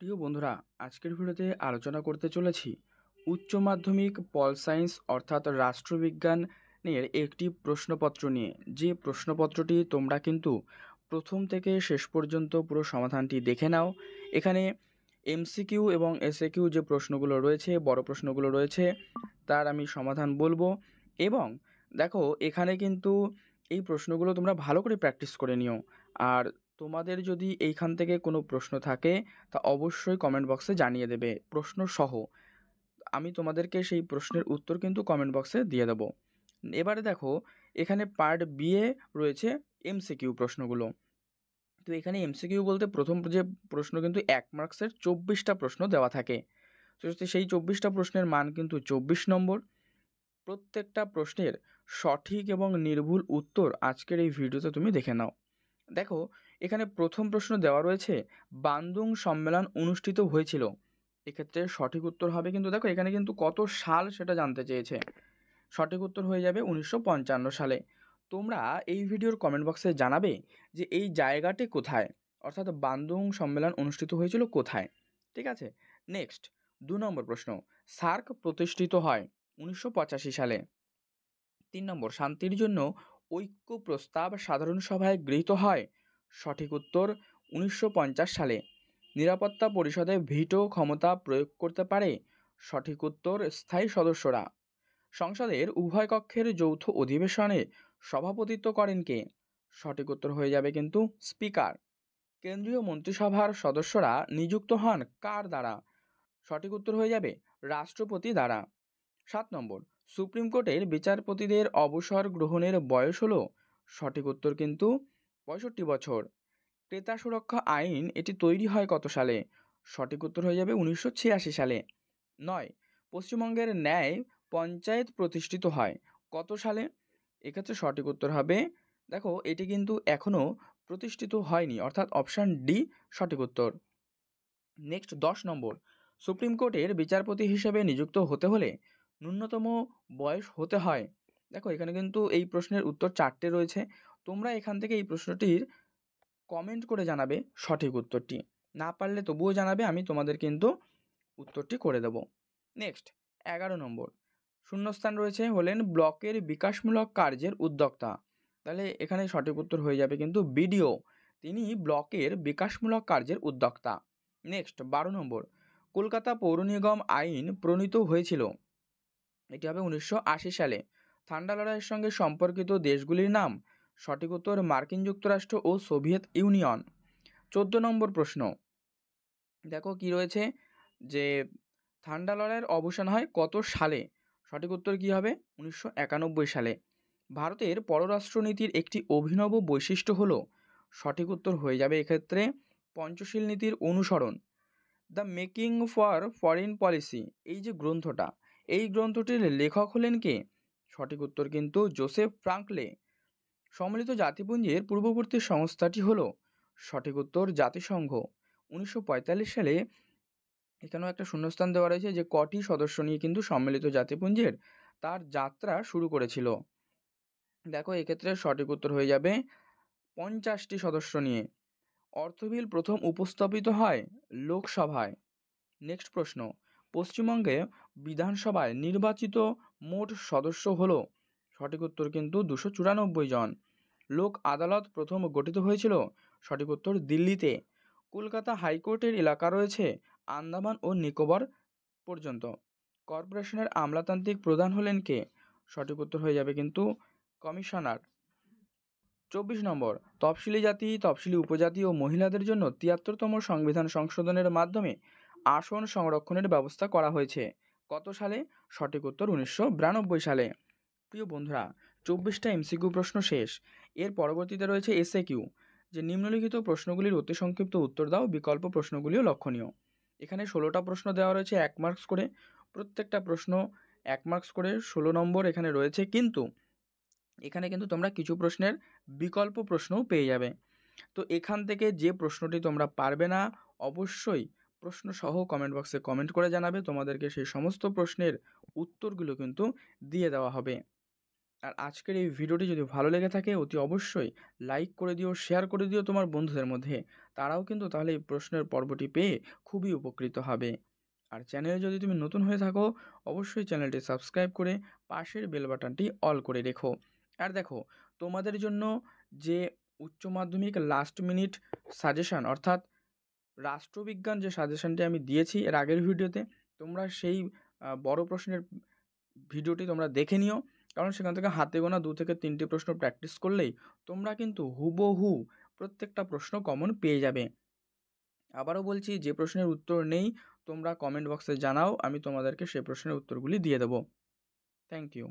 প্রিয় বন্ধুরা আজকের ভিডিওতে আলোচনা করতে চলেছি উচ্চ মাধ্যমিক পল সায়েন্স অর্থাৎ রাষ্ট্রবিজ্ঞান একটি প্রশ্নপত্র নিয়ে যে প্রশ্নপত্রটি তোমরা কিন্তু প্রথম থেকে শেষ পর্যন্ত পুরো সমাধানটি দেখে নাও এখানে এমসিকিউ এবং এসএকিউ যে প্রশ্নগুলো রয়েছে বড় প্রশ্নগুলো রয়েছে তার আমি সমাধান বলবো এবং দেখো এখানে কিন্তু এই প্রশ্নগুলো তোমরা ভালো করে প্র্যাকটিস করে নিও আর তোমাদের যদি এইখান থেকে কোনো প্রশ্ন থাকে তা অবশ্যই কমেন্ট বক্সে জানিয়ে দেবে প্রশ্ন সহ আমি তোমাদেরকে সেই প্রশ্নের উত্তর কিন্তু কমেন্ট বক্সে দিয়ে দেবো এবারে দেখো এখানে পার্ট এ রয়েছে এমসিকিউ প্রশ্নগুলো তো এখানে এমসিকিউ বলতে প্রথম যে প্রশ্ন কিন্তু এক মার্কসের চব্বিশটা প্রশ্ন দেওয়া থাকে তো সেই চব্বিশটা প্রশ্নের মান কিন্তু চব্বিশ নম্বর প্রত্যেকটা প্রশ্নের সঠিক এবং নির্ভুল উত্তর আজকের এই ভিডিওতে তুমি দেখে নাও দেখো এখানে প্রথম প্রশ্ন দেওয়া রয়েছে বান্দুং সম্মেলন অনুষ্ঠিত হয়েছিল এক্ষেত্রে সঠিক উত্তর হবে কিন্তু দেখো এখানে কিন্তু কত সাল সেটা জানতে চেয়েছে সঠিক উত্তর হয়ে যাবে উনিশশো সালে তোমরা এই ভিডিওর কমেন্ট বক্সে জানাবে যে এই জায়গাটি কোথায় অর্থাৎ বান্দুং সম্মেলন অনুষ্ঠিত হয়েছিল কোথায় ঠিক আছে নেক্সট দু নম্বর প্রশ্ন সার্ক প্রতিষ্ঠিত হয় উনিশশো সালে তিন নম্বর শান্তির জন্য ঐক্য প্রস্তাব সাধারণ সভায় গৃহীত হয় সঠিক উত্তর উনিশশো সালে নিরাপত্তা পরিষদে ভিটো ক্ষমতা প্রয়োগ করতে পারে সঠিক উত্তর স্থায়ী সদস্যরা সংসদের উভয় কক্ষের যৌথ অধিবেশনে সভাপতিত্ব করেন কে সঠিক উত্তর হয়ে যাবে কিন্তু স্পিকার কেন্দ্রীয় মন্ত্রিসভার সদস্যরা নিযুক্ত হন কার দ্বারা সঠিক উত্তর হয়ে যাবে রাষ্ট্রপতি দ্বারা সাত নম্বর সুপ্রিম কোর্টের বিচারপতিদের অবসর গ্রহণের বয়স হল সঠিক উত্তর কিন্তু পঁয়ষট্টি বছর ক্রেতা সুরক্ষা আইন এটি তৈরি হয় কত সালে সঠিক উত্তর হয়ে যাবে উনিশশো ছিয়াশি সালে নয় পশ্চিমবঙ্গের ন্যায় পঞ্চায়েত প্রতিষ্ঠিত হয় কত সালে এক্ষেত্রে সঠিক উত্তর হবে দেখো এটি কিন্তু এখনও প্রতিষ্ঠিত হয়নি অর্থাৎ অপশান ডি সঠিক উত্তর নেক্সট দশ নম্বর সুপ্রিম কোর্টের বিচারপতি হিসেবে নিযুক্ত হতে হলে ন্যূনতম বয়স হতে হয় দেখো এখানে কিন্তু এই প্রশ্নের উত্তর চারটে রয়েছে তোমরা এখান থেকে এই প্রশ্নটির কমেন্ট করে জানাবে সঠিক উত্তরটি না পারলে তবুও জানাবে আমি তোমাদের কিন্তু উত্তরটি করে দেব নেক্সট এগারো নম্বর শূন্যস্থান রয়েছে হলেন ব্লকের বিকাশমূলক কার্যের উদ্যোক্তা তাহলে এখানে সঠিক উত্তর হয়ে যাবে কিন্তু বিডিও তিনি ব্লকের বিকাশমূলক কার্যের উদ্যোক্তা নেক্সট বারো নম্বর কলকাতা পৌর নিগম আইন প্রণীত হয়েছিল এটি হবে উনিশশো সালে থান্ডা লড়াইয়ের সঙ্গে সম্পর্কিত দেশগুলির নাম সঠিক উত্তর মার্কিন যুক্তরাষ্ট্র ও সোভিয়েত ইউনিয়ন চোদ্দ নম্বর প্রশ্ন দেখো কি রয়েছে যে থান্ডালরের অবসান হয় কত সালে সঠিক উত্তর কী হবে উনিশশো সালে ভারতের পররাষ্ট্রনীতির একটি অভিনব বৈশিষ্ট্য হল সঠিক উত্তর হয়ে যাবে এক্ষেত্রে পঞ্চশীল নীতির অনুসরণ the making for foreign policy এই যে গ্রন্থটা এই গ্রন্থটির লেখক হলেন কে সঠিক উত্তর কিন্তু জোসেফ ফ্রাঙ্কলে সম্মিলিত জাতিপুঞ্জের পূর্ববর্তী সংস্থাটি হলো সঠিক উত্তর জাতিসংঘ উনিশশো সালে এখানেও একটা শূন্যস্থান দেওয়া রয়েছে যে কটি সদস্য নিয়ে কিন্তু সম্মিলিত জাতিপুঞ্জের তার যাত্রা শুরু করেছিল দেখো এক্ষেত্রে সঠিক উত্তর হয়ে যাবে পঞ্চাশটি সদস্য নিয়ে অর্থবিল প্রথম উপস্থাপিত হয় লোকসভায় নেক্সট প্রশ্ন পশ্চিমবঙ্গে বিধানসভায় নির্বাচিত মোট সদস্য হলো সঠিক উত্তর কিন্তু দুশো চুরানব্বই জন লোক আদালত প্রথম গঠিত হয়েছিল সঠিক উত্তর দিল্লিতে কলকাতা হাইকোর্টের এলাকা রয়েছে আন্দামান ও নিকোবর পর্যন্ত কর্পোরেশনের আমলাতান্ত্রিক প্রধান হলেন কে সঠিক উত্তর হয়ে যাবে কিন্তু কমিশনার চব্বিশ নম্বর তফসিলি জাতি তফসিলি উপজাতি ও মহিলাদের জন্য তিয়াত্তরতম সংবিধান সংশোধনের মাধ্যমে আসন সংরক্ষণের ব্যবস্থা করা হয়েছে কত সালে সঠিক উত্তর উনিশশো সালে প্রিয় বন্ধুরা চব্বিশটা এমসিকিউ প্রশ্ন শেষ এর পরবর্তীতে রয়েছে এসএ কিউ যে নিম্নলিখিত প্রশ্নগুলির অতি সংক্ষিপ্ত উত্তর দাও বিকল্প প্রশ্নগুলিও লক্ষণীয় এখানে ষোলোটা প্রশ্ন দেওয়া রয়েছে এক মার্কস করে প্রত্যেকটা প্রশ্ন এক মার্কস করে ষোলো নম্বর এখানে রয়েছে কিন্তু এখানে কিন্তু তোমরা কিছু প্রশ্নের বিকল্প প্রশ্নও পেয়ে যাবে তো এখান থেকে যে প্রশ্নটি তোমরা পারবে না অবশ্যই প্রশ্ন সহ কমেন্ট বক্সে কমেন্ট করে জানাবে তোমাদেরকে সেই সমস্ত প্রশ্নের উত্তরগুলো কিন্তু দিয়ে দেওয়া হবে আর আজকের এই ভিডিওটি যদি ভালো লেগে থাকে অতি অবশ্যই লাইক করে দিও শেয়ার করে দিও তোমার বন্ধুদের মধ্যে তারাও কিন্তু তাহলে এই প্রশ্নের পর্বটি পেয়ে খুবই উপকৃত হবে আর চ্যানেলে যদি তুমি নতুন হয়ে থাকো অবশ্যই চ্যানেলটি সাবস্ক্রাইব করে পাশের বেল বাটনটি অল করে রেখো আর দেখো তোমাদের জন্য যে উচ্চ মাধ্যমিক লাস্ট মিনিট সাজেশান অর্থাৎ রাষ্ট্রবিজ্ঞান যে সাজেশানটি আমি দিয়েছি এর আগের ভিডিওতে তোমরা সেই বড় প্রশ্নের ভিডিওটি তোমরা দেখে নিও কারণ সেখান থেকে হাতে গোনা দু থেকে তিনটি প্রশ্ন প্র্যাকটিস করলেই তোমরা কিন্তু হুবহু প্রত্যেকটা প্রশ্ন কমন পেয়ে যাবে আবারও বলছি যে প্রশ্নের উত্তর নেই তোমরা কমেন্ট বক্সে জানাও আমি তোমাদেরকে সেই প্রশ্নের উত্তরগুলি দিয়ে দেবো থ্যাংক ইউ